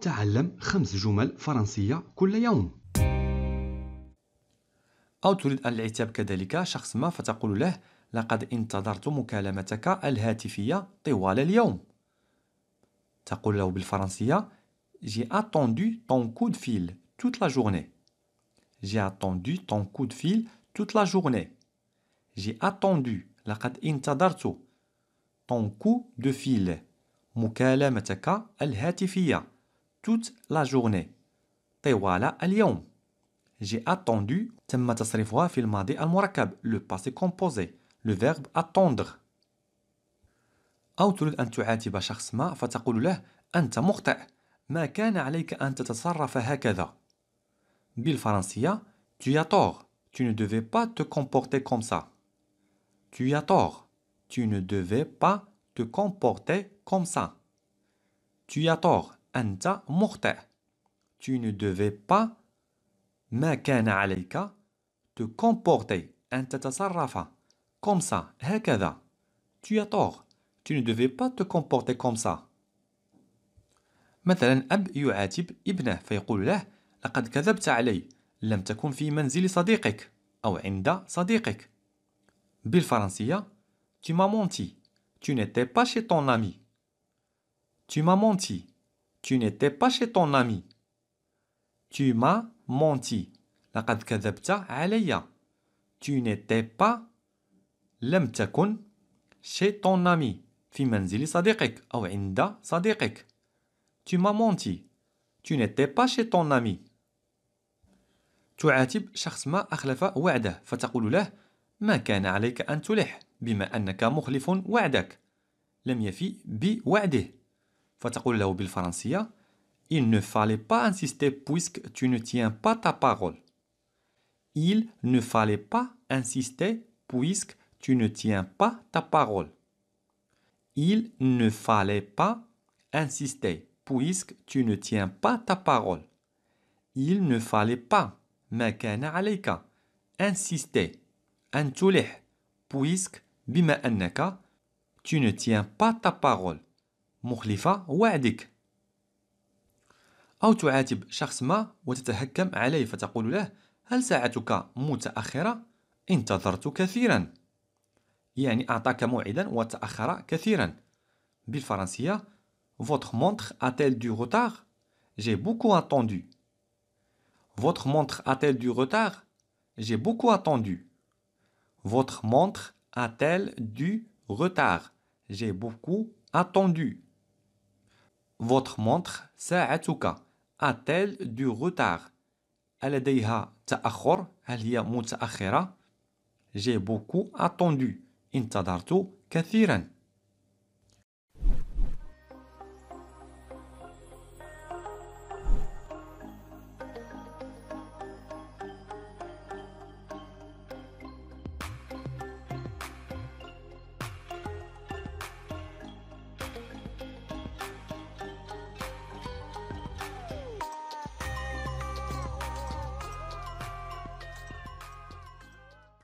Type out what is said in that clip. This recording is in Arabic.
تعلم خمس جمل فرنسية كل يوم أو تريد أن العتاب كذلك شخص ما فتقول له لقد انتظرت مكالمتك الهاتفية طوال اليوم تقول له بالفرنسية J'ai attendu ton coup de fil toute la journée. J'ai attendu ton coup de fil toute la journée. J'ai attendu لقد انتظرت ton coup de fil مكالمتك الهاتفية toute la journée. le اليوم. J'ai attendu le passé composé le verbe attendre. أو تريد أن تعاتب شخص ما فتقول له أنت مخطئ ما كان عليك أن تتصرف هكذا. بالفرنسية tu as tort tu ne devais pas te comporter comme ça. Tu as tort tu ne devais pas te comporter comme ça. Tu as tort anta Tu ne devais pas ma kana alayka te comporter anta tasarrafa comme ça hakada. Tu as tort. Tu ne devais pas te comporter comme ça. مثلا أب يعاتب ابنه فيقول له لقد كذبت علي لم تكن في منزل صديقك أو عند صديقك بالفرنسية tu m'as menti tu n'étais pas chez ton ami tu m'as menti Tu n'étais pas chez ton ami. Tu m'as menti. لقد كذبت علي. Tu n'étais pas لم تكن chez ton ami في منزل صديقك أو عند صديقك. Tu m'as menti. Tu n'étais pas chez ton ami. تعاتب شخص ما أخلف وعده فتقول له ما كان عليك أن تلح بما أنك مخلف وعدك لم يفي بوعده Il ne fallait pas insister puisque tu ne tiens pas ta parole. Il ne fallait pas insister puisque tu ne tiens pas ta parole. Il ne fallait pas insister puisque tu ne tiens pas ta parole. Il ne fallait pas insister puisque tu ne tiens pas ta parole مخلفة وعدك أو تعاتب شخص ما وتتهكم عليه فتقول له هل ساعتك متأخرة؟ انتظرت كثيرا يعني أعطاك موعدا وتأخر كثيرا بالفرنسية Votre montre a-t-elle du retard? J'ai beaucoup attendu. Votre montre a-t-elle du retard? J'ai beaucoup attendu. Votre montre a-t-elle du retard? J'ai beaucoup attendu. Votre montre ساعتك a-t-elle du retard هل لديها تأخر هل هي متأخرة J'ai beaucoup attendu انتظرت كثيراً